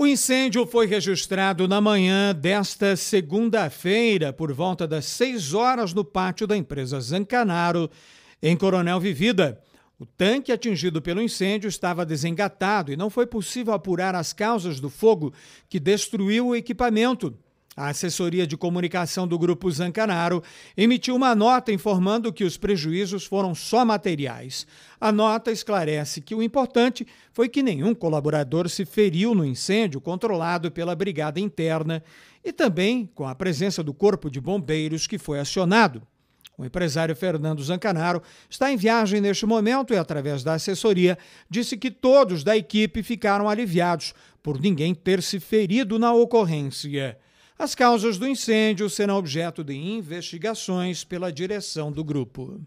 O incêndio foi registrado na manhã desta segunda-feira, por volta das 6 horas, no pátio da empresa Zancanaro, em Coronel Vivida. O tanque atingido pelo incêndio estava desengatado e não foi possível apurar as causas do fogo que destruiu o equipamento. A assessoria de comunicação do Grupo Zancanaro emitiu uma nota informando que os prejuízos foram só materiais. A nota esclarece que o importante foi que nenhum colaborador se feriu no incêndio controlado pela Brigada Interna e também com a presença do Corpo de Bombeiros que foi acionado. O empresário Fernando Zancanaro está em viagem neste momento e, através da assessoria, disse que todos da equipe ficaram aliviados por ninguém ter se ferido na ocorrência. As causas do incêndio serão objeto de investigações pela direção do grupo.